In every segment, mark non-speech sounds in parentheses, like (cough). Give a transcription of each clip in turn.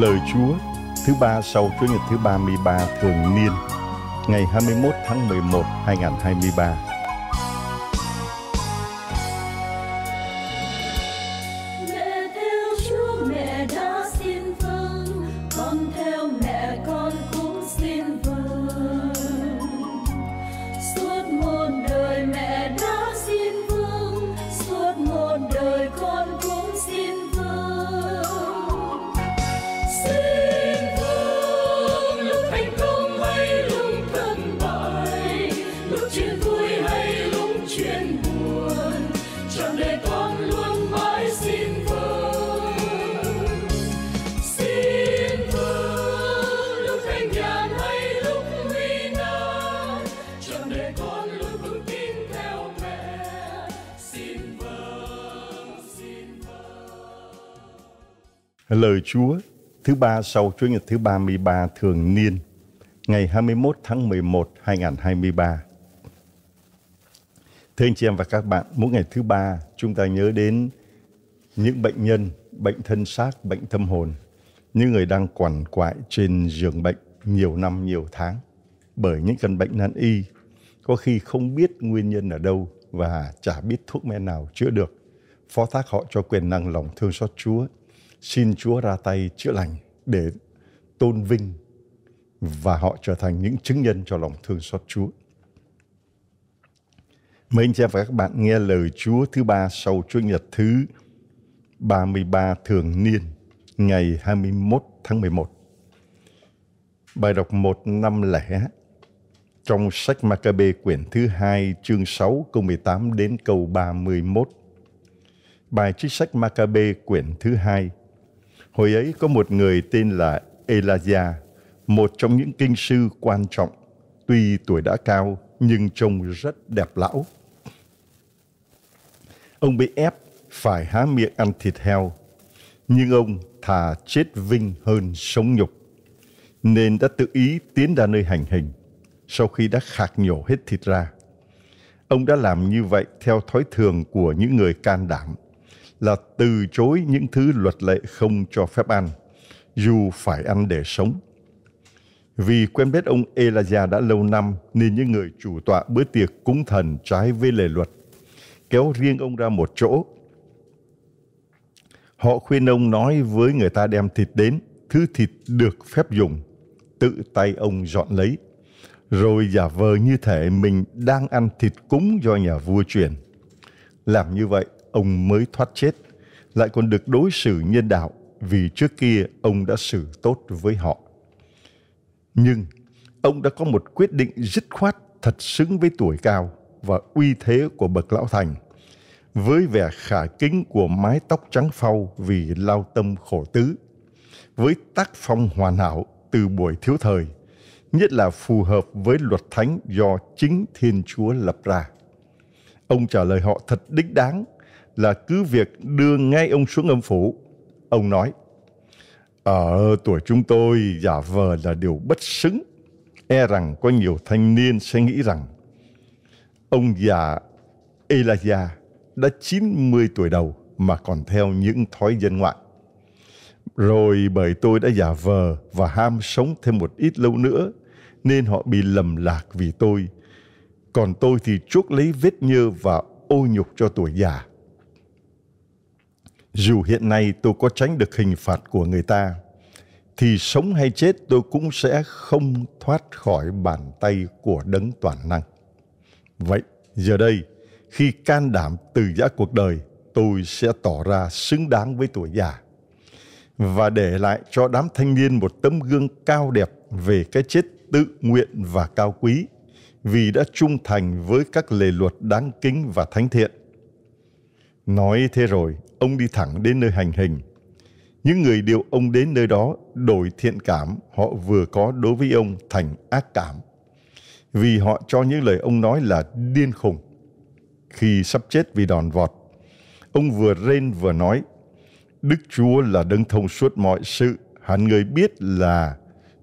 Lời Chúa thứ ba sau Chúa nhật thứ 33 thường niên ngày 21 tháng 11 2023 Vâng, vâng. lời Chúa thứ ba sau Chúa nhật thứ 33 thường niên ngày 21 tháng 11 2023 Thưa anh chị em và các bạn, mỗi ngày thứ ba chúng ta nhớ đến những bệnh nhân, bệnh thân xác, bệnh tâm hồn, những người đang quằn quại trên giường bệnh nhiều năm nhiều tháng bởi những căn bệnh nan y có khi không biết nguyên nhân ở đâu và chả biết thuốc men nào chữa được. Phó thác họ cho quyền năng lòng thương xót Chúa, xin Chúa ra tay chữa lành để tôn vinh và họ trở thành những chứng nhân cho lòng thương xót Chúa. Mời anh chị em và các bạn nghe lời Chúa thứ ba sau Chúa Nhật thứ 33 thường niên ngày 21 tháng 11. Bài đọc 1 năm lẻ trong sách Maccabe quyển thứ 2 chương 6 câu 18 đến câu 31. Bài trích sách Maccabe quyển thứ 2. Hồi ấy có một người tên là Elijah, một trong những kinh sư quan trọng. Tuy tuổi đã cao nhưng trông rất đẹp lão. Ông bị ép phải há miệng ăn thịt heo, nhưng ông thà chết vinh hơn sống nhục, nên đã tự ý tiến ra nơi hành hình sau khi đã khạc nhổ hết thịt ra. Ông đã làm như vậy theo thói thường của những người can đảm, là từ chối những thứ luật lệ không cho phép ăn, dù phải ăn để sống. Vì quen biết ông Elijah đã lâu năm nên những người chủ tọa bữa tiệc cúng thần trái với lề luật, kéo riêng ông ra một chỗ. Họ khuyên ông nói với người ta đem thịt đến, thứ thịt được phép dùng, tự tay ông dọn lấy – rồi giả vờ như thể mình đang ăn thịt cúng do nhà vua truyền. Làm như vậy, ông mới thoát chết, lại còn được đối xử nhân đạo vì trước kia ông đã xử tốt với họ. Nhưng ông đã có một quyết định dứt khoát thật xứng với tuổi cao và uy thế của bậc lão thành. Với vẻ khả kính của mái tóc trắng phau vì lao tâm khổ tứ, với tác phong hoàn hảo từ buổi thiếu thời – nhất là phù hợp với luật thánh do chính Thiên Chúa lập ra. Ông trả lời họ thật đích đáng là cứ việc đưa ngay ông xuống âm phủ. Ông nói, ở tuổi chúng tôi giả vờ là điều bất xứng, e rằng có nhiều thanh niên sẽ nghĩ rằng ông già Elijah đã 90 tuổi đầu mà còn theo những thói dân ngoại. Rồi bởi tôi đã giả vờ và ham sống thêm một ít lâu nữa nên họ bị lầm lạc vì tôi. Còn tôi thì chuốc lấy vết nhơ và ô nhục cho tuổi già. Dù hiện nay tôi có tránh được hình phạt của người ta, thì sống hay chết tôi cũng sẽ không thoát khỏi bàn tay của đấng toàn năng. Vậy giờ đây, khi can đảm từ giã cuộc đời, tôi sẽ tỏ ra xứng đáng với tuổi già và để lại cho đám thanh niên một tấm gương cao đẹp về cái chết tự nguyện và cao quý vì đã trung thành với các lề luật đáng kính và thánh thiện. Nói thế rồi, ông đi thẳng đến nơi hành hình. Những người điều ông đến nơi đó đổi thiện cảm họ vừa có đối với ông thành ác cảm. Vì họ cho những lời ông nói là điên khùng. Khi sắp chết vì đòn vọt, ông vừa rên vừa nói, Đức Chúa là đấng thông suốt mọi sự, hẳn người biết là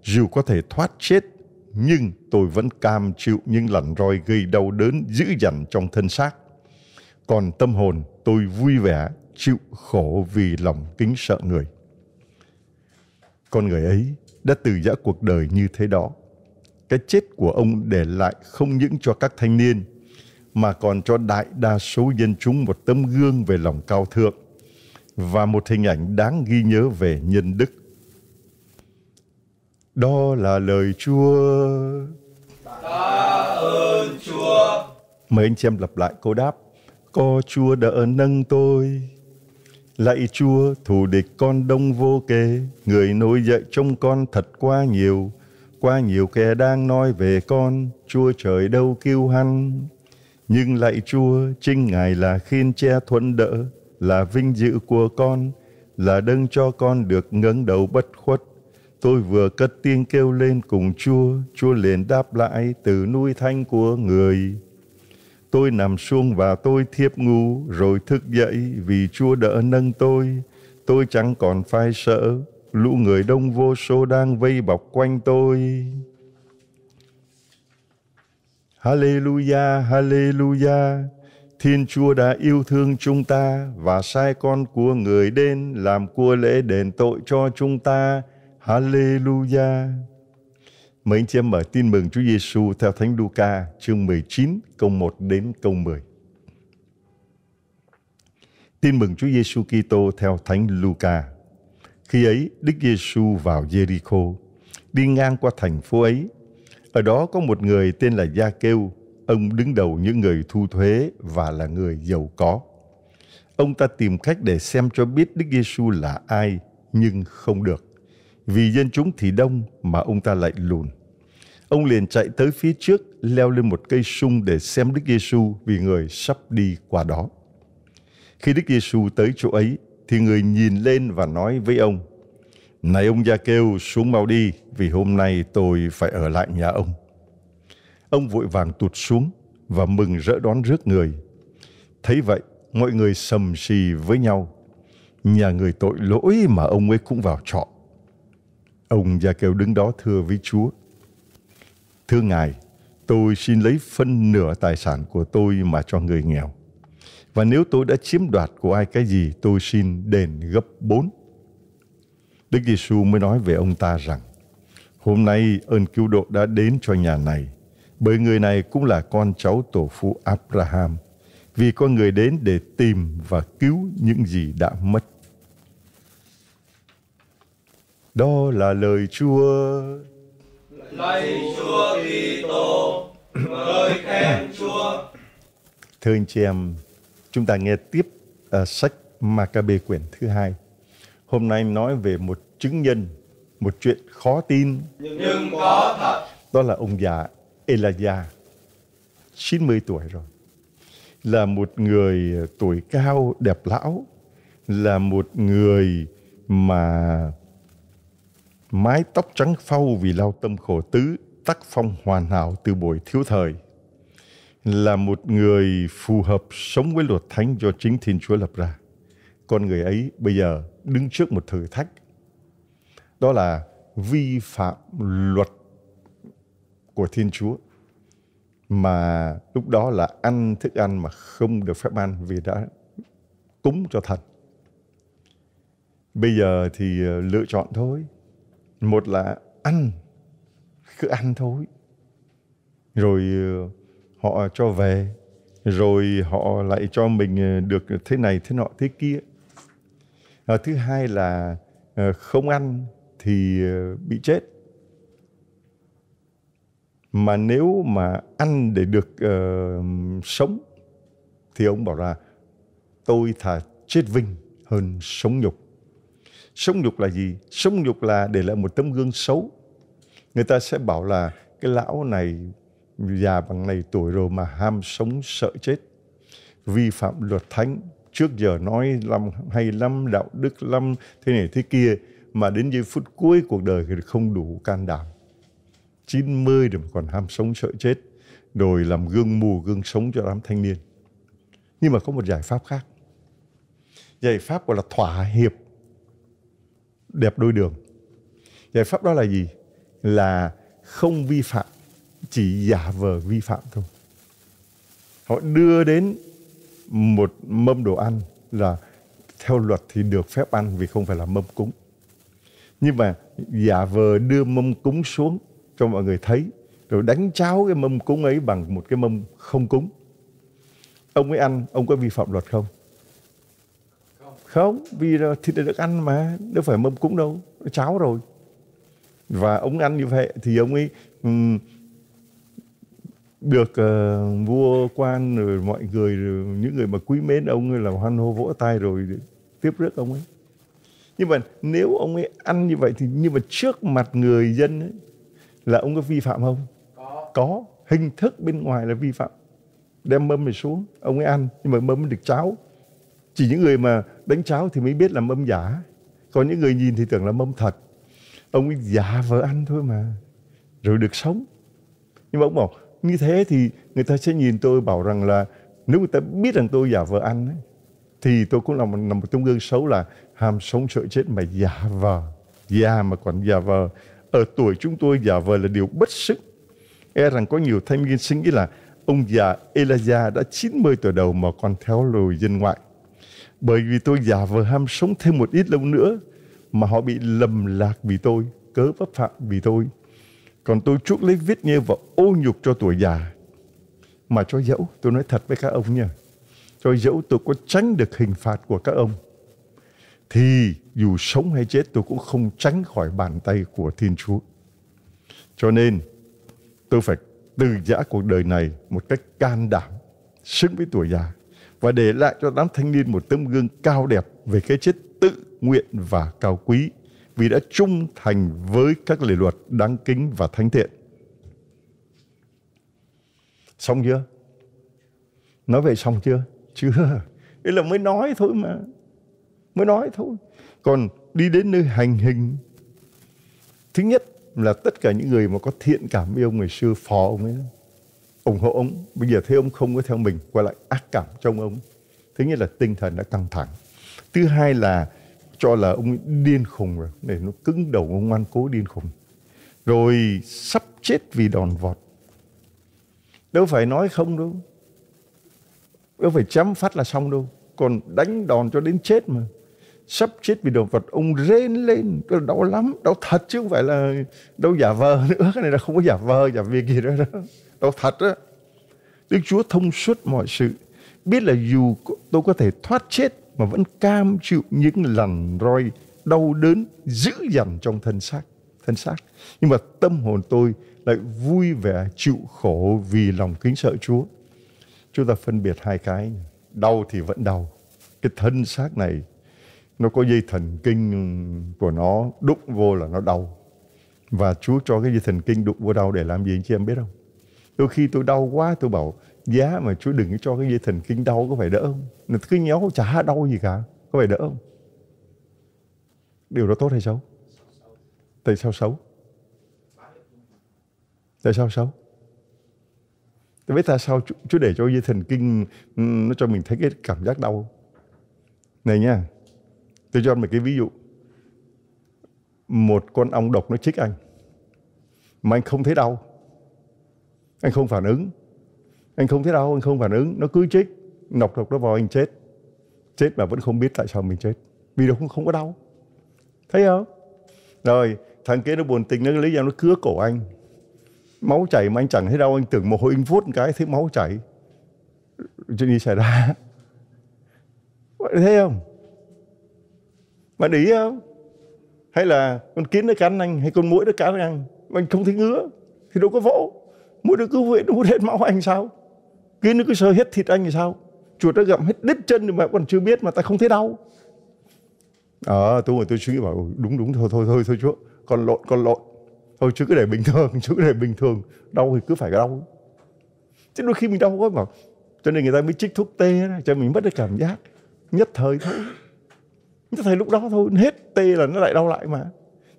dù có thể thoát chết nhưng tôi vẫn cam chịu những lằn roi gây đau đớn dữ dằn trong thân xác. Còn tâm hồn tôi vui vẻ chịu khổ vì lòng kính sợ người. Con người ấy đã từ giã cuộc đời như thế đó. Cái chết của ông để lại không những cho các thanh niên mà còn cho đại đa số dân chúng một tấm gương về lòng cao thượng và một hình ảnh đáng ghi nhớ về nhân đức đó là lời Chúa. Ta ơn Chúa. Mời anh chị em lặp lại câu đáp. Có Chúa đã nâng tôi. Lạy Chúa, thù địch con đông vô kê, người nổi dậy trong con thật quá nhiều. Qua nhiều kẻ đang nói về con, Chúa trời đâu kêu hăn. Nhưng lạy Chúa, trinh Ngài là khiên che thuẫn đỡ, là vinh dự của con, là đấng cho con được ngẩng đầu bất khuất Tôi vừa cất tiếng kêu lên cùng Chúa, Chúa liền đáp lại từ nuôi thanh của người. Tôi nằm xuống và tôi thiếp ngủ, rồi thức dậy vì Chúa đỡ nâng tôi. Tôi chẳng còn phai sợ, lũ người đông vô số đang vây bọc quanh tôi. Hallelujah, Hallelujah. Thiên Chúa đã yêu thương chúng ta và sai con của người đến làm cua lễ đền tội cho chúng ta Hallelujah! Mời anh chị em mở tin mừng Chúa Giêsu theo Thánh Luca chương 19 câu 1 đến câu 10. Tin mừng Chúa Giêsu Kitô theo Thánh Luca. Khi ấy, Đức Giêsu vào Jericho, đi ngang qua thành phố ấy. Ở đó có một người tên là Gia Kêu, ông đứng đầu những người thu thuế và là người giàu có. Ông ta tìm cách để xem cho biết Đức Giêsu là ai nhưng không được vì dân chúng thì đông mà ông ta lại lùn. Ông liền chạy tới phía trước, leo lên một cây sung để xem Đức Giêsu vì người sắp đi qua đó. Khi Đức Giêsu tới chỗ ấy, thì người nhìn lên và nói với ông, Này ông gia kêu xuống mau đi, vì hôm nay tôi phải ở lại nhà ông. Ông vội vàng tụt xuống và mừng rỡ đón rước người. Thấy vậy, mọi người sầm xì với nhau. Nhà người tội lỗi mà ông ấy cũng vào trọ. Ông Gia Kêu đứng đó thưa với Chúa. Thưa Ngài, tôi xin lấy phân nửa tài sản của tôi mà cho người nghèo. Và nếu tôi đã chiếm đoạt của ai cái gì, tôi xin đền gấp bốn. Đức Giêsu mới nói về ông ta rằng, Hôm nay ơn cứu độ đã đến cho nhà này, bởi người này cũng là con cháu tổ phụ Abraham, vì con người đến để tìm và cứu những gì đã mất. Đó là lời Chúa. Lạy Chúa Kitô, ngợi khen Chúa. Thưa anh chị em, chúng ta nghe tiếp uh, sách Maccabe quyển thứ hai. Hôm nay nói về một chứng nhân, một chuyện khó tin. Nhưng có thật. Đó là ông già Elijah, 90 tuổi rồi. Là một người tuổi cao, đẹp lão. Là một người mà mái tóc trắng phau vì lao tâm khổ tứ, tác phong hoàn hảo từ buổi thiếu thời. Là một người phù hợp sống với luật thánh do chính Thiên Chúa lập ra. Con người ấy bây giờ đứng trước một thử thách. Đó là vi phạm luật của Thiên Chúa mà lúc đó là ăn thức ăn mà không được phép ăn vì đã cúng cho thần. Bây giờ thì ờ, lựa chọn thôi, một là ăn cứ ăn thôi rồi ờ, họ cho về rồi họ lại cho mình ờ, được thế này thế nọ thế kia à, thứ hai là không ăn thì bị chết mà nếu mà ăn để được uh, sống thì ông bảo là tôi thà chết vinh hơn sống nhục Sống nhục là gì? Sống nhục là để lại một tấm gương xấu. Người ta sẽ bảo là cái lão này già bằng này tuổi rồi mà ham sống sợ chết. Vi phạm luật thánh. Trước giờ nói làm hay lắm, đạo đức lắm, thế này thế kia. Mà đến giây phút cuối cuộc đời thì không đủ can đảm. 90 rồi mà còn ham sống sợ chết. Rồi làm gương mù, gương sống cho đám thanh niên. Nhưng mà có một giải pháp khác. Giải pháp gọi là thỏa hiệp đẹp đôi đường giải pháp đó là gì là không vi phạm chỉ giả vờ vi phạm thôi họ đưa đến một mâm đồ ăn là theo luật thì được phép ăn vì không phải là mâm cúng nhưng mà giả vờ đưa mâm cúng xuống cho mọi người thấy rồi đánh cháo cái mâm cúng ấy bằng một cái mâm không cúng ông ấy ăn ông có vi phạm luật không không vì thịt đã được ăn mà đâu phải mâm cúng đâu cháo rồi và ông ăn như vậy thì ông ấy um, được uh, vua quan rồi mọi người rồi, những người mà quý mến ông ấy là hoan hô vỗ tay rồi tiếp rước ông ấy nhưng mà nếu ông ấy ăn như vậy thì nhưng mà trước mặt người dân ấy, là ông có vi phạm không có. có hình thức bên ngoài là vi phạm đem mâm này xuống ông ấy ăn nhưng mà mâm được cháo chỉ những người mà đánh cháo thì mới biết làm mâm giả còn những người nhìn thì tưởng là mâm thật ông ấy giả vợ anh thôi mà rồi được sống nhưng mà ông bảo như thế thì người ta sẽ nhìn tôi bảo rằng là nếu người ta biết rằng tôi giả vợ anh ấy, thì tôi cũng là một, là một tấm gương xấu là ham sống sợ chết mà giả vờ già mà còn giả vờ ở tuổi chúng tôi giả vờ là điều bất sức e rằng có nhiều thanh niên sinh nghĩ là ông già Elijah đã 90 tuổi đầu mà còn theo lời dân ngoại bởi vì tôi giả vờ ham sống thêm một ít lâu nữa mà họ bị lầm lạc vì tôi, cớ vấp phạm vì tôi. Còn tôi chuốc lấy viết nghe và ô nhục cho tuổi già. Mà cho dẫu, tôi nói thật với các ông nha, cho dẫu tôi có tránh được hình phạt của các ông, thì dù sống hay chết tôi cũng không tránh khỏi bàn tay của Thiên Chúa. Cho nên, tôi phải từ giã cuộc đời này một cách can đảm, xứng với tuổi già và để lại cho đám thanh niên một tấm gương cao đẹp về cái chết tự nguyện và cao quý vì đã trung thành với các lề luật đáng kính và thánh thiện. Xong chưa? Nói về xong chưa? Chưa. Đấy là mới nói thôi mà. Mới nói thôi. Còn đi đến nơi hành hình. Thứ nhất là tất cả những người mà có thiện cảm với ông ngày xưa phò ông ấy ủng hộ ông bây giờ thấy ông không có theo mình quay lại ác cảm trong ông thứ nhất là tinh thần đã căng thẳng thứ hai là cho là ông điên khùng rồi để nó cứng đầu ông ngoan cố điên khùng rồi sắp chết vì đòn vọt đâu phải nói không đâu đâu phải chém phát là xong đâu còn đánh đòn cho đến chết mà sắp chết vì đòn vọt, ông rên lên tôi đau lắm đau thật chứ không phải là đâu giả vờ nữa cái này là không có giả vờ giả việc gì nữa đó tôi thật đó. Đức Chúa thông suốt mọi sự. Biết là dù tôi có thể thoát chết mà vẫn cam chịu những lần roi đau đớn dữ dằn trong thân xác thân xác nhưng mà tâm hồn tôi lại vui vẻ chịu khổ vì lòng kính sợ Chúa chúng ta phân biệt hai cái đau thì vẫn đau cái thân xác này nó có dây thần kinh của nó đụng vô là nó đau và Chúa cho cái dây thần kinh đụng vô đau để làm gì anh chị em biết không đôi khi tôi đau quá tôi bảo giá mà chúa đừng cho cái dây thần kinh đau có phải đỡ không nó cứ nhéo chả đau gì cả có phải đỡ không điều đó tốt hay xấu tại sao xấu tại sao xấu tôi biết tại sao chúa, để cho dây thần kinh nó cho mình thấy cái cảm giác đau này nha tôi cho một cái ví dụ một con ong độc nó chích anh mà anh không thấy đau anh không phản ứng anh không thấy đau anh không phản ứng nó cứ chết nọc độc nó vào anh chết chết mà vẫn không biết tại sao mình chết vì nó không, không có đau thấy không rồi thằng kia nó buồn tình nó lấy dao nó cứa cổ anh máu chảy mà anh chẳng thấy đau anh tưởng một hồi anh vuốt cái thấy máu chảy chuyện gì xảy ra vậy thấy không mà để ý không hay là con kiến nó cắn anh hay con muỗi nó cắn anh mà anh không thấy ngứa thì đâu có vỗ Mũi nó cứ vậy nó hút hết máu anh sao? cái nó cứ sờ hết thịt anh thì sao? Chuột nó gặm hết đứt chân mà còn chưa biết mà ta không thấy đau. Ờ, à, tôi ngồi tôi suy nghĩ bảo ừ, đúng đúng thôi thôi thôi thôi chú con lộn con lộn thôi chứ cứ để bình thường (laughs) chứ cứ để bình thường đau thì cứ phải đau chứ đôi khi mình đau có bảo. cho nên người ta mới trích thuốc tê đó, cho mình mất cái cảm giác nhất thời thôi nhất thời lúc đó thôi hết tê là nó lại đau lại mà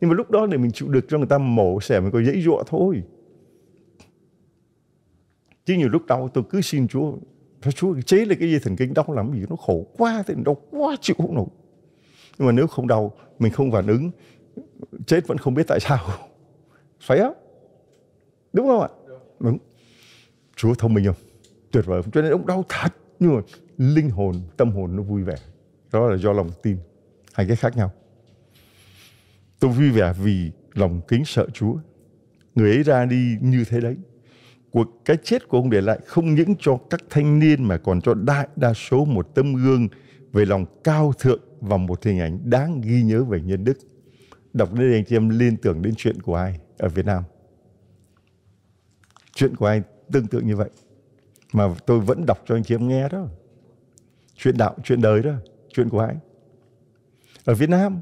nhưng mà lúc đó để mình chịu được cho người ta mổ xẻ mình có dễ dụa thôi chứ nhiều lúc đau tôi cứ xin chúa nói chúa chế lại cái dây thần kinh đau làm gì nó khổ quá thì đau quá chịu không nổi nhưng mà nếu không đau mình không phản ứng chết vẫn không biết tại sao (laughs) phải không đúng không ạ đúng chúa thông minh không tuyệt vời cho nên ông đau thật nhưng mà linh hồn tâm hồn nó vui vẻ đó là do lòng tin hai cái khác nhau tôi vui vẻ vì lòng kính sợ chúa người ấy ra đi như thế đấy cuộc cái chết của ông để lại không những cho các thanh niên mà còn cho đại đa số một tấm gương về lòng cao thượng và một hình ảnh đáng ghi nhớ về nhân đức. Đọc đến đây anh chị em liên tưởng đến chuyện của ai ở Việt Nam? Chuyện của ai tương tự như vậy mà tôi vẫn đọc cho anh chị em nghe đó. Chuyện đạo, chuyện đời đó, chuyện của ai? Ở Việt Nam.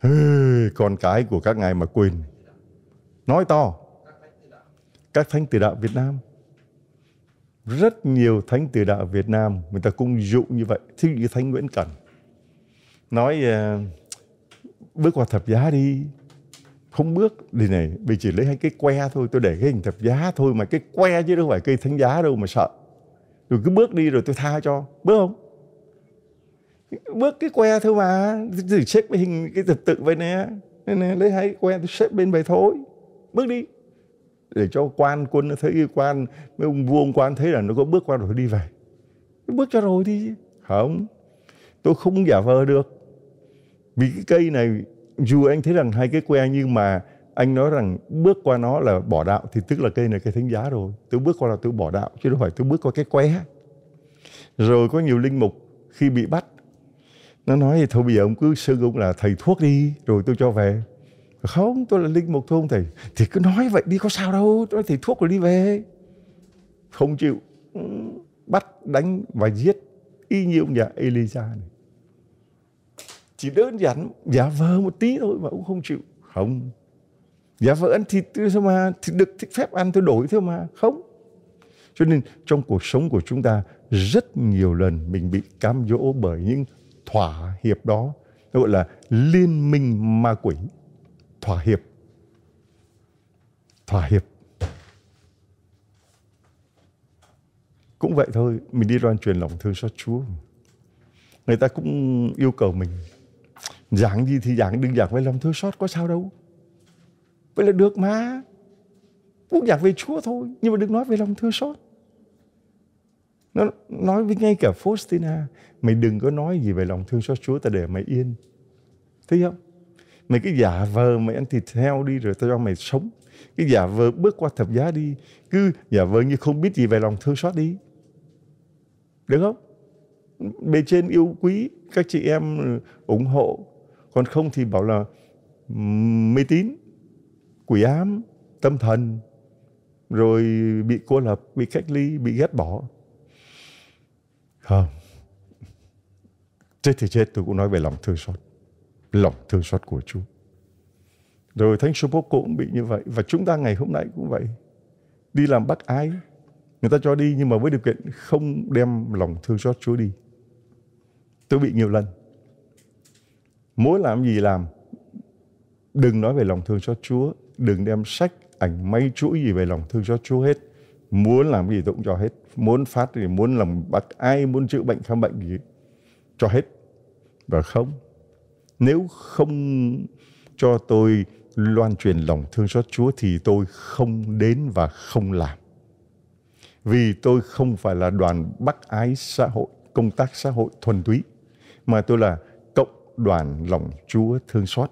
Ê, còn cái của các ngài mà quên. Nói to, các thánh tử đạo Việt Nam rất nhiều thánh tử đạo Việt Nam người ta cung dụng như vậy thí dụ như thánh Nguyễn Cẩn nói ờ, bước qua thập giá đi không bước đi này vì chỉ lấy hai cái que thôi tôi để cái hình thập giá thôi mà cái que chứ đâu phải cây thánh giá đâu mà sợ rồi cứ bước đi rồi tôi tha cho bước không bước cái que thôi mà tôi xếp cái hình cái thập tự vậy nè, nè, lấy hai que tôi xếp bên vậy thôi bước đi để cho quan quân nó thấy quan mấy ông vua ông quan thấy là nó có bước qua rồi đi về bước cho rồi đi không tôi không giả vờ được vì cái cây này dù anh thấy rằng hai cái que nhưng mà anh nói rằng bước qua nó là bỏ đạo thì tức là cây này cây thánh giá rồi tôi bước qua là tôi bỏ đạo chứ đâu phải tôi bước qua cái que rồi có nhiều linh mục khi bị bắt nó nói thì thôi bây giờ ông cứ xưng ông là thầy thuốc đi rồi tôi cho về không tôi là linh mục thôi ông thầy thì cứ nói vậy đi có sao đâu tôi thầy thuốc rồi đi về không chịu ừ, bắt đánh và giết y như ông già Elisa này chỉ đơn giản giả vờ một tí thôi mà ông không chịu không giả vờ ăn thịt thôi mà thịt được thịt phép ăn tôi đổi thôi mà không cho nên trong cuộc sống của chúng ta rất nhiều lần mình bị cám dỗ bởi những thỏa hiệp đó gọi là liên minh ma quỷ thỏa hiệp thỏa hiệp cũng vậy thôi mình đi loan truyền lòng thương xót chúa người ta cũng yêu cầu mình giảng gì thì giảng đừng giảng về lòng thương xót có sao đâu vậy là được mà cũng giảng về chúa thôi nhưng mà đừng nói về lòng thương xót nó nói với ngay cả Faustina mày đừng có nói gì về lòng thương xót chúa ta để mày yên thấy không mày cứ giả vờ mày ăn thịt heo đi rồi tao cho mày sống cái giả vờ bước qua thập giá đi cứ giả vờ như không biết gì về lòng thương xót đi được không bề trên yêu quý các chị em ủng hộ còn không thì bảo là mê tín quỷ ám tâm thần rồi bị cô lập bị cách ly bị ghét bỏ không chết thì chết tôi cũng nói về lòng thương xót lòng thương xót của Chúa. Rồi Thánh Sư Phúc cũng bị như vậy. Và chúng ta ngày hôm nay cũng vậy. Đi làm bác ái. Người ta cho đi nhưng mà với điều kiện không đem lòng thương xót Chúa đi. Tôi bị nhiều lần. Mỗi làm gì làm. Đừng nói về lòng thương xót Chúa. Đừng đem sách, ảnh, may chuỗi gì về lòng thương xót Chúa hết. Muốn làm gì tôi cũng cho hết. Muốn phát thì muốn làm bác ai, muốn chữa bệnh, khám bệnh gì. Cho hết. Và không, nếu không cho tôi loan truyền lòng thương xót Chúa thì tôi không đến và không làm. Vì tôi không phải là đoàn bác ái xã hội, công tác xã hội thuần túy, mà tôi là cộng đoàn lòng Chúa thương xót.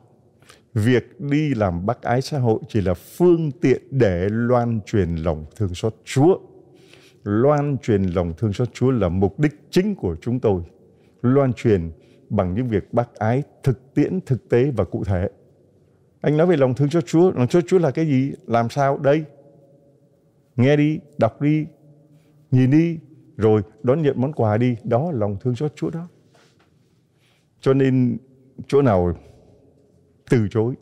Việc đi làm bác ái xã hội chỉ là phương tiện để loan truyền lòng thương xót Chúa. Loan truyền lòng thương xót Chúa là mục đích chính của chúng tôi. Loan truyền bằng những việc bác ái thực tiễn, thực tế và cụ thể. Anh nói về lòng thương cho Chúa. Lòng cho Chúa là cái gì? Làm sao? Đây. Nghe đi, đọc đi, nhìn đi, rồi đón nhận món quà đi. Đó là lòng thương cho Chúa đó. Cho nên chỗ nào từ chối,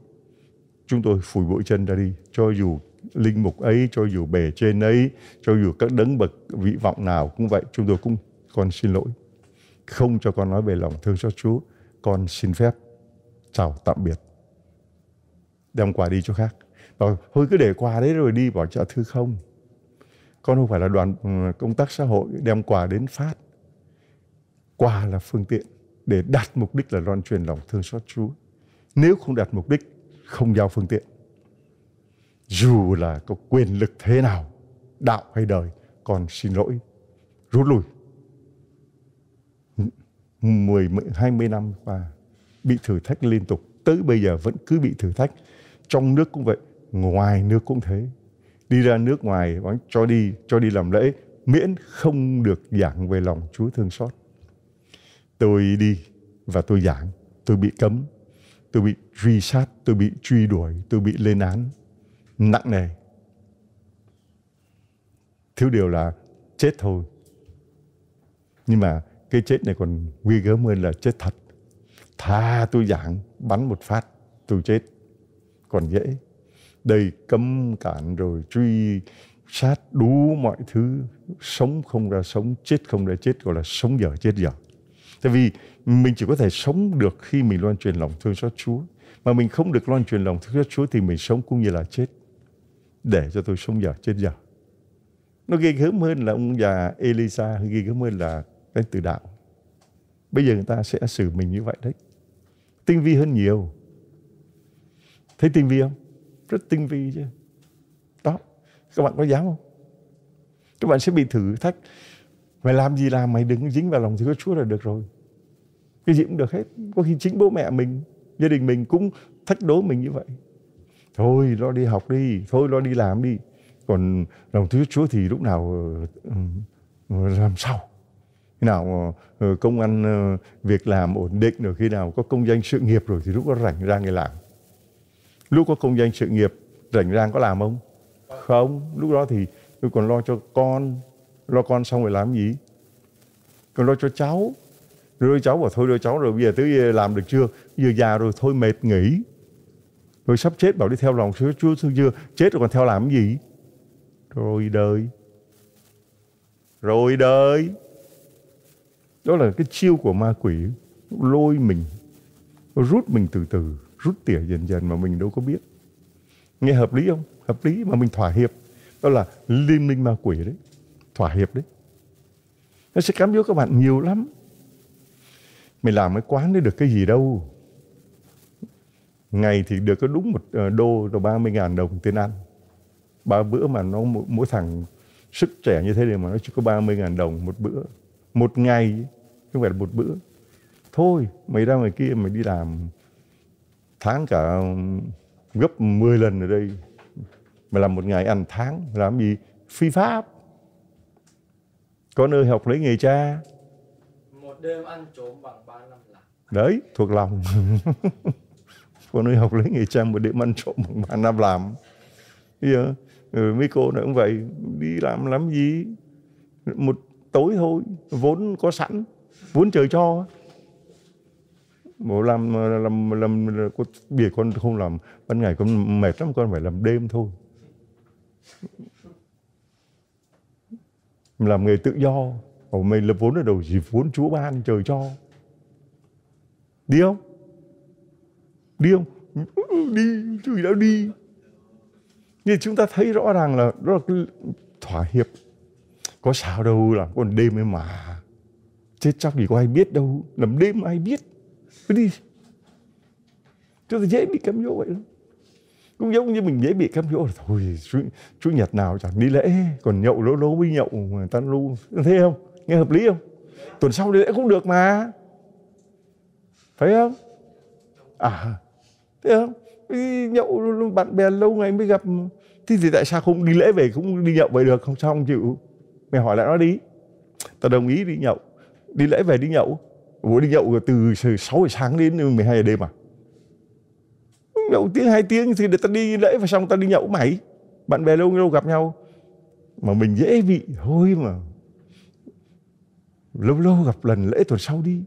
chúng tôi phủi bụi chân ra đi. Cho dù linh mục ấy, cho dù bề trên ấy, cho dù các đấng bậc vị vọng nào cũng vậy, chúng tôi cũng còn xin lỗi không cho con nói về lòng thương xót Chúa, con xin phép chào tạm biệt. Đem quà đi cho khác. Và thôi cứ để quà đấy rồi đi bỏ chợ thư không. Con không phải là đoàn ừ, công tác xã hội đem quà đến phát. Quà là phương tiện để đạt mục đích là loan truyền lòng thương xót Chúa. Nếu không đạt mục đích, không giao phương tiện. Dù là có quyền lực thế nào, đạo hay đời, con xin lỗi, rút lui. 10, 20 năm qua bị thử thách liên tục tới bây giờ vẫn cứ bị thử thách trong nước cũng vậy ngoài nước cũng thế đi ra nước ngoài cho đi cho đi làm lễ miễn không được giảng về lòng Chúa thương xót tôi đi và tôi giảng tôi bị cấm tôi bị truy sát tôi bị truy đuổi tôi bị lên án nặng nề thiếu điều là chết thôi nhưng mà cái chết này còn nguy gớm hơn là chết thật tha tôi giảng bắn một phát tôi chết còn dễ đây cấm cản rồi truy sát đủ mọi thứ sống không ra sống chết không ra chết gọi là sống dở chết dở tại vì mình chỉ có thể sống được khi mình loan truyền lòng thương xót Chúa mà mình không được loan truyền lòng thương xót Chúa thì mình sống cũng như là chết để cho tôi sống dở chết dở nó ghê gớm hơn là ông già Elisa ghê gớm hơn là đến từ đạo bây giờ người ta sẽ xử mình như vậy đấy tinh vi hơn nhiều thấy tinh vi không rất tinh vi chứ đó các bạn có dám không các bạn sẽ bị thử thách mày làm gì làm mày đừng dính vào lòng Thiên Chúa là được rồi cái gì cũng được hết có khi chính bố mẹ mình gia đình mình cũng thách đố mình như vậy thôi lo đi học đi thôi lo đi làm đi còn lòng Thiên Chúa thì lúc nào ờ, làm sao khi nào ờ, ờ, công ăn ờ, việc làm ổn định rồi khi nào có công danh sự nghiệp rồi thì lúc có rảnh ra người làm lúc có công danh sự nghiệp rảnh ra có làm không không lúc đó thì tôi còn lo cho con lo con xong rồi làm gì còn lo cho cháu rồi cháu bảo thôi đưa cháu rồi bây giờ tới làm được chưa giờ già rồi thôi mệt nghỉ rồi sắp chết bảo đi theo lòng chúa chúa thương chưa chết rồi còn theo làm cái gì rồi đời rồi đời đó là cái chiêu của ma quỷ lôi mình rút mình từ từ rút tỉa dần dần mà mình đâu có biết nghe hợp lý không hợp lý mà mình thỏa hiệp đó là liên minh ma quỷ đấy thỏa hiệp đấy nó sẽ cám dỗ các bạn nhiều lắm mày làm cái quán đấy được cái gì đâu ngày thì được có đúng một ờ, đô rồi ba mươi ngàn đồng tiền ăn ba bữa mà nó mỗi thằng sức trẻ như thế này mà nó chỉ có ba mươi ngàn đồng một bữa một ngày không phải là một bữa thôi mày ra ngoài kia mày đi làm tháng cả um, gấp 10 lần ở đây mày làm một ngày ăn tháng làm gì phi pháp có nơi học lấy nghề cha một đêm ăn trộm bằng ba năm lần đấy thuộc lòng (laughs) có nơi học lấy nghề cha một đêm ăn trộm bằng ba năm làm bây giờ ừ, mấy cô nữa cũng vậy đi làm làm gì một tối thôi vốn có sẵn vốn trời cho bố làm làm làm con biết con không làm ban ngày con mệt lắm con phải làm đêm thôi làm nghề tự do ở mình lập vốn ở đầu gì vốn chúa ban trời cho đi không đi không đi tôi đã đi nhưng chúng ta thấy rõ ràng là đó là cái thỏa hiệp có sao đâu làm còn đêm ấy mà chết chắc thì có ai biết đâu nằm đêm ai biết cứ đi chúng ta dễ bị cám dỗ vậy lắm cũng giống như mình dễ bị cám dỗ là thôi chủ, chủ nhật nào chẳng đi lễ còn nhậu lố lố với nhậu mà ta lu thế không nghe hợp lý không tuần sau đi lễ cũng được mà phải không à thấy không đi nhậu bạn bè lâu ngày mới gặp thế thì tại sao không đi lễ về cũng đi nhậu về được không sao không chịu mày hỏi lại nó đi tao đồng ý đi nhậu đi lễ về đi nhậu bố đi nhậu từ 6 giờ sáng đến 12 giờ đêm à nhậu tiếng hai tiếng thì để tao đi lễ và xong tao đi nhậu mày bạn bè lâu lâu gặp nhau mà mình dễ bị thôi mà lâu lâu gặp lần lễ tuần sau đi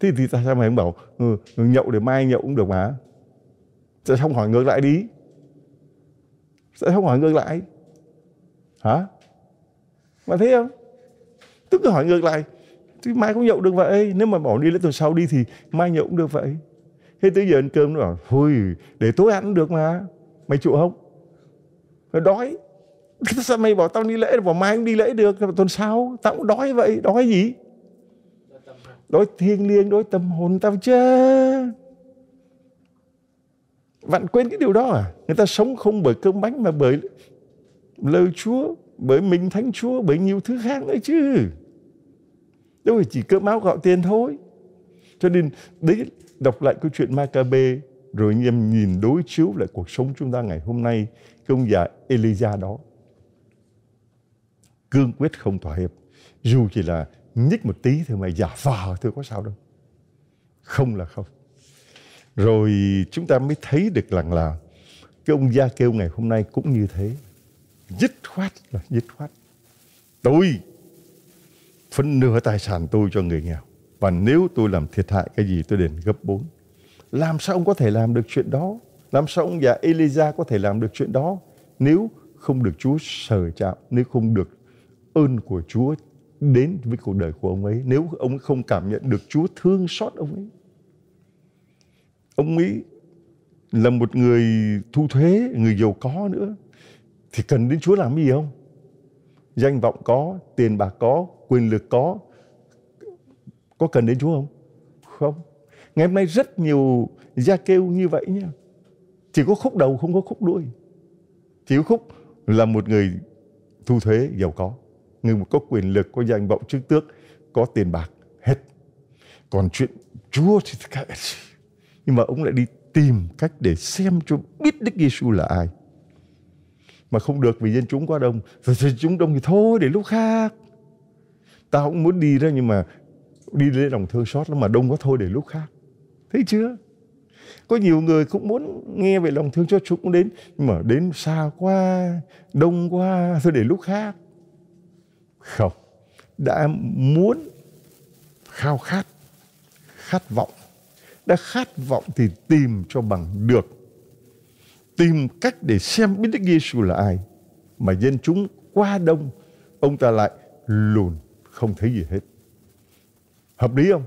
thế thì tại sao mày không bảo ừ, nhậu để mai nhậu cũng được mà tại sao không hỏi ngược lại đi tại sao không hỏi ngược lại hả mà thấy không tức là hỏi ngược lại thì mai cũng nhậu được vậy nếu mà bỏ đi đến tuần sau đi thì mai nhậu cũng được vậy thế tới giờ ăn cơm nó bảo hùi để tối ăn được mà mày chịu không nó đói sao mày bảo tao đi lễ bảo mai cũng đi lễ được tuần sau tao cũng đói vậy đói gì đói thiêng liêng đói tâm hồn tao chứ vạn quên cái điều đó à người ta sống không bởi cơm bánh mà bởi lời chúa bởi mình thánh chúa bởi nhiều thứ khác nữa chứ đâu phải chỉ cơm áo gạo tiền thôi cho nên đấy đọc lại câu chuyện Maccabe rồi em nhìn đối chiếu lại cuộc sống chúng ta ngày hôm nay cái ông già Elijah đó cương quyết không thỏa hiệp dù chỉ là nhích một tí thì mày giả vờ thôi có sao đâu không là không rồi chúng ta mới thấy được rằng là cái ông gia kêu ngày hôm nay cũng như thế dứt khoát là dứt khoát tôi phân nửa tài sản tôi cho người nghèo và nếu tôi làm thiệt hại cái gì tôi đền gấp bốn làm sao ông có thể làm được chuyện đó làm sao ông già Eliza có thể làm được chuyện đó nếu không được Chúa sờ chạm nếu không được ơn của Chúa đến với cuộc đời của ông ấy nếu ông không cảm nhận được Chúa thương xót ông ấy ông ấy là một người thu thuế người giàu có nữa thì cần đến Chúa làm cái gì không? Danh vọng có, tiền bạc có, quyền lực có. Có cần đến Chúa không? Không. Ngày hôm nay rất nhiều gia kêu như vậy nha. Chỉ có khúc đầu không có khúc đuôi. Chỉ có khúc là một người thu thuế giàu có. Người có quyền lực, có danh vọng chức tước, có tiền bạc. Hết. Còn chuyện Chúa thì Nhưng mà ông lại đi tìm cách để xem cho biết Đức Giêsu là ai mà không được vì dân chúng quá đông rồi dân chúng đông thì thôi để lúc khác tao cũng muốn đi ra nhưng mà đi lấy lòng thương xót lắm mà đông quá thôi để lúc khác thấy chưa có nhiều người cũng muốn nghe về lòng thương xót chúng đến nhưng mà đến xa quá đông quá thôi để lúc khác không đã muốn khao khát khát vọng đã khát vọng thì tìm cho bằng được tìm cách để xem biết Đức Giêsu là ai mà dân chúng quá đông ông ta lại lùn không thấy gì hết hợp lý không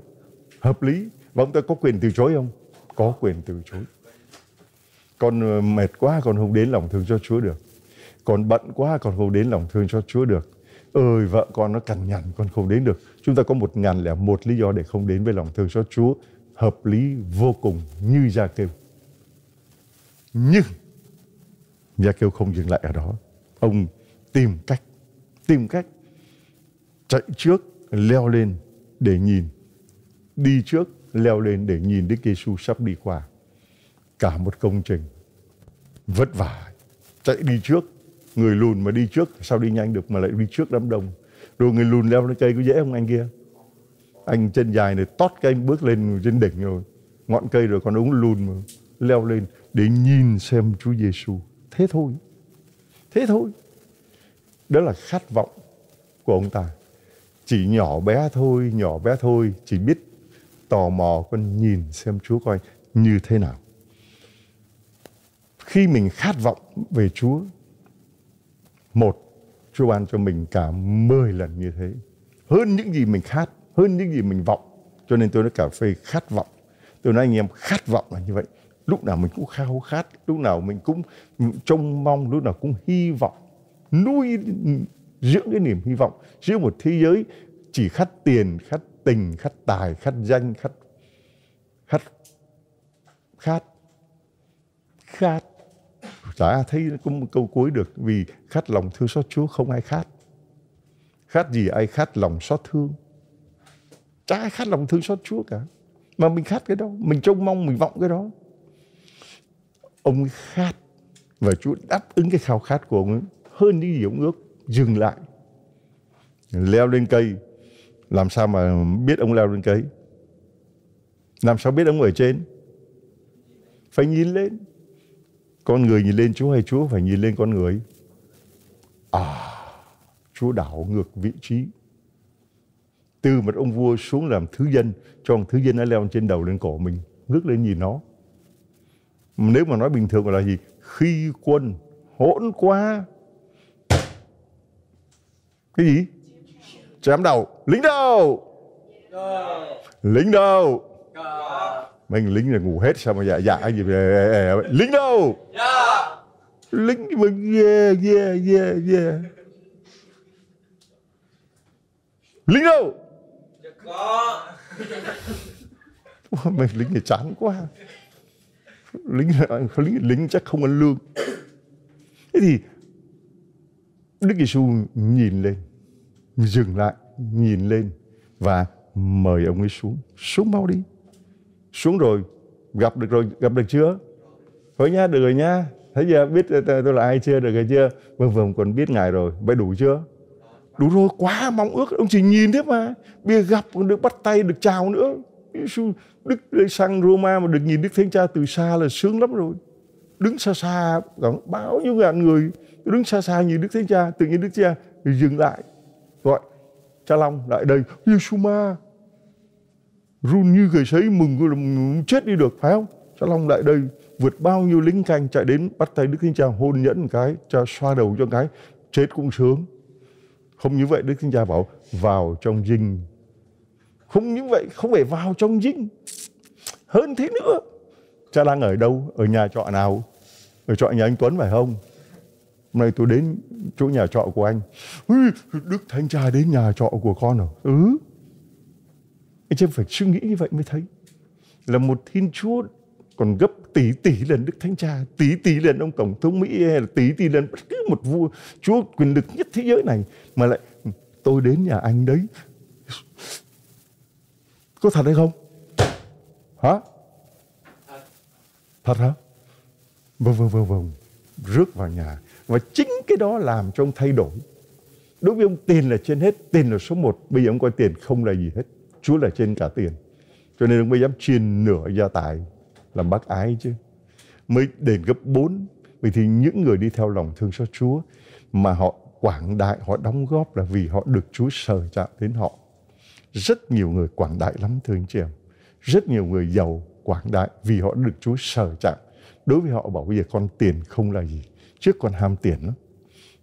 hợp lý và ông ta có quyền từ chối không có quyền từ chối con ờ, mệt quá con không đến lòng thương cho Chúa được con bận quá con không đến lòng thương cho Chúa được ơi vợ con nó cằn nhằn con không đến được chúng ta có một ngàn lẻ một lý do để không đến với lòng thương cho Chúa hợp lý vô cùng như gia kêu nhưng Gia Kêu không dừng lại ở đó. Ông tìm cách, tìm cách chạy trước, leo lên để nhìn. Đi trước, leo lên để nhìn Đức Giêsu sắp đi qua. Cả một công trình vất vả. Chạy đi trước, người lùn mà đi trước, sao đi nhanh được mà lại đi trước đám đông. Rồi người lùn leo lên cây có dễ không anh kia? Anh chân dài này tót cái anh bước lên trên đỉnh rồi. Ngọn cây rồi còn ống lùn mà leo lên để nhìn xem Chúa Giêsu. xu Thế thôi. Thế thôi. Đó là khát vọng của ông ta. Chỉ nhỏ bé thôi, nhỏ bé thôi, chỉ biết tò mò con nhìn xem Chúa coi như thế nào. Khi mình khát vọng về Chúa, một, Chúa ban cho mình cả mười lần như thế. Hơn những gì mình khát, hơn những gì mình vọng. Cho nên tôi nói cà phê khát vọng. Tôi nói anh em khát vọng là như vậy lúc nào mình cũng khao khát lúc nào mình cũng trông mong lúc nào cũng hy vọng nuôi dưỡng cái niềm hy vọng giữa một thế giới chỉ khát tiền khát tình khát tài khát danh khát khát khát khát đã thấy cũng một câu cuối được vì khát lòng thương xót Chúa không ai khát khát gì ai khát lòng xót thương chả ai khát lòng thương xót Chúa cả mà mình khát cái đó mình trông mong mình vọng cái đó ông khát và Chúa đáp ứng cái khao khát của ông ấy hơn những gì ông ước dừng lại leo lên cây làm sao mà biết ông leo lên cây làm sao biết ông ở trên phải nhìn lên con người nhìn lên Chúa hay Chúa phải nhìn lên con người à Chúa đảo ngược vị trí từ một ông vua xuống làm thứ dân cho ông thứ dân nó leo trên đầu lên cổ mình ngước lên nhìn nó nếu mà nói bình thường là gì khi quân hỗn quá cái gì chém đầu lính đâu lính đâu mình lính là ngủ hết sao mà dạ dạ gì lính đâu lính mà yeah yeah yeah yeah lính đâu dạ có mình lính thì chán quá lính lính lính chắc không ăn lương thế thì đức giêsu nhìn lên dừng lại nhìn lên và mời ông ấy xuống xuống mau đi xuống rồi gặp được rồi gặp được chưa thôi nha được rồi nha thế giờ biết tôi là ai chưa được rồi chưa vâng vâng còn biết ngài rồi vậy đủ chưa đủ rồi quá mong ước ông chỉ nhìn thế mà bia gặp còn được bắt tay được chào nữa Giêsu Đức sang Roma mà được nhìn Đức thiên Cha từ xa là sướng lắm rồi đứng xa xa còn bao nhiêu ngàn người đứng xa xa nhìn Đức thiên Cha tự nhiên Đức Cha thì dừng lại gọi Cha Long lại đây Giêsu ma run như người sấy mừng là chết đi được phải không Cha Long lại đây vượt bao nhiêu lính canh chạy đến bắt tay Đức thiên Cha hôn nhẫn một cái cha xoa đầu cho cái chết cũng sướng không như vậy Đức thiên Cha bảo vào trong dinh không những vậy không phải vào trong dinh Hơn thế nữa Cha đang ở đâu? Ở nhà trọ nào? Ở trọ nhà anh Tuấn phải không? Hôm nay tôi đến chỗ nhà trọ của anh Đức Thánh Cha đến nhà trọ của con rồi à? Ừ Anh em phải suy nghĩ như vậy mới thấy Là một Thiên Chúa còn gấp tỷ tỷ lần Đức Thánh Cha, tỷ tỷ lần ông Tổng thống Mỹ hay là tỷ tỷ lần bất cứ một vua chúa quyền lực nhất thế giới này mà lại tôi đến nhà anh đấy có thật hay không hả thật hả vâng vâng vâng vâng rước vào nhà và chính cái đó làm cho ông thay đổi đối với ông tiền là trên hết tiền là số một bây giờ ông coi tiền không là gì hết chúa là trên cả tiền cho nên ông mới dám chiên nửa gia tài làm bác ái chứ mới đền gấp bốn vậy thì những người đi theo lòng thương xót chúa mà họ quảng đại họ đóng góp là vì họ được chúa sờ chạm đến họ rất nhiều người quảng đại lắm thưa anh chị em. Rất nhiều người giàu quảng đại vì họ được Chúa sở chạm. Đối với họ bảo bây giờ con tiền không là gì. Chứ còn ham tiền lắm.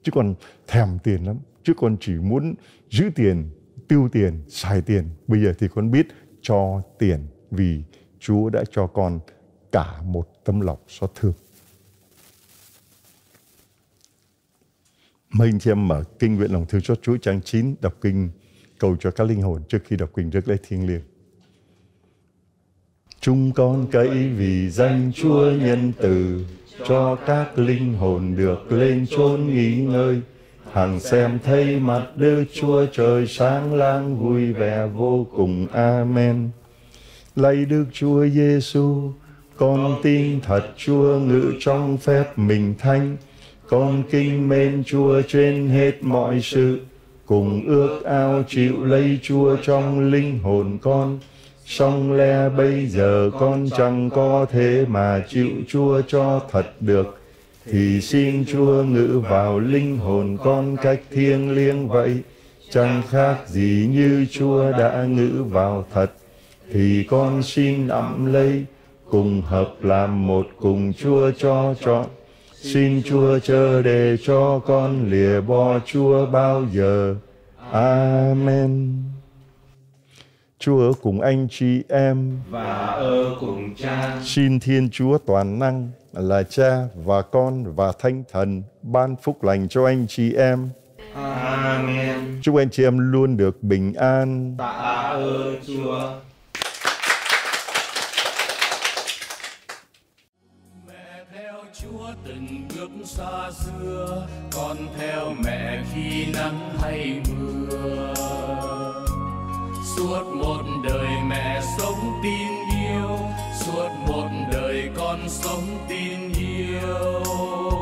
Chứ còn thèm tiền lắm. Chứ còn chỉ muốn giữ tiền, tiêu tiền, xài tiền. Bây giờ thì con biết cho tiền vì Chúa đã cho con cả một tấm lòng xót thương. Mình anh mở kinh nguyện lòng thương xót Chúa trang 9 đọc kinh cầu cho các linh hồn trước khi đọc quyền Đức lễ thiêng liêng. Chúng con cậy vì danh Chúa nhân từ cho các linh hồn được lên chốn nghỉ ngơi. hàng xem thấy mặt Đức Chúa trời sáng lang vui vẻ vô cùng. Amen. Lạy Đức Chúa Giêsu, con tin thật Chúa ngự trong phép mình thánh. Con kinh mến Chúa trên hết mọi sự cùng ước ao chịu lấy chúa trong linh hồn con song le bây giờ con chẳng có thế mà chịu chúa cho thật được thì xin chúa ngự vào linh hồn con cách thiêng liêng vậy chẳng khác gì như chúa đã ngự vào thật thì con xin ẵm lấy cùng hợp làm một cùng chúa cho chọn Xin Chúa chờ để cho con lìa bỏ Chúa bao giờ. Amen. Chúa ở cùng anh chị em và ở cùng cha. Xin Thiên Chúa toàn năng là Cha và Con và Thánh Thần ban phúc lành cho anh chị em. Amen. Chúc anh chị em luôn được bình an. Tạ ơn Chúa. xa xưa con theo mẹ khi nắng hay mưa suốt một đời mẹ sống tin yêu suốt một đời con sống tin yêu